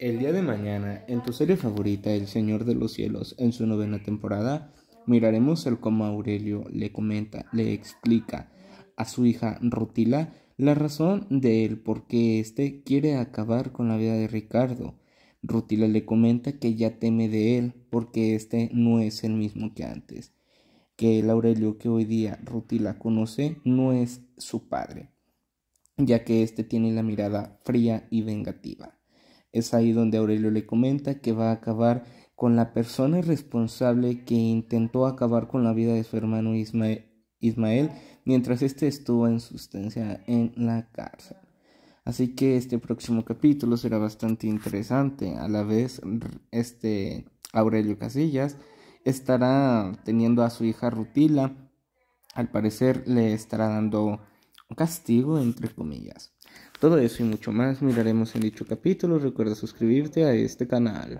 El día de mañana, en tu serie favorita, El Señor de los Cielos, en su novena temporada, miraremos el cómo Aurelio le comenta, le explica a su hija Rutila la razón de él por qué éste quiere acabar con la vida de Ricardo. Rutila le comenta que ya teme de él porque éste no es el mismo que antes, que el Aurelio que hoy día Rutila conoce no es su padre, ya que éste tiene la mirada fría y vengativa. Es ahí donde Aurelio le comenta que va a acabar con la persona irresponsable que intentó acabar con la vida de su hermano Ismael mientras este estuvo en sustancia en la cárcel. Así que este próximo capítulo será bastante interesante. A la vez, este Aurelio Casillas estará teniendo a su hija Rutila. Al parecer le estará dando castigo, entre comillas. Todo eso y mucho más miraremos en dicho capítulo. Recuerda suscribirte a este canal.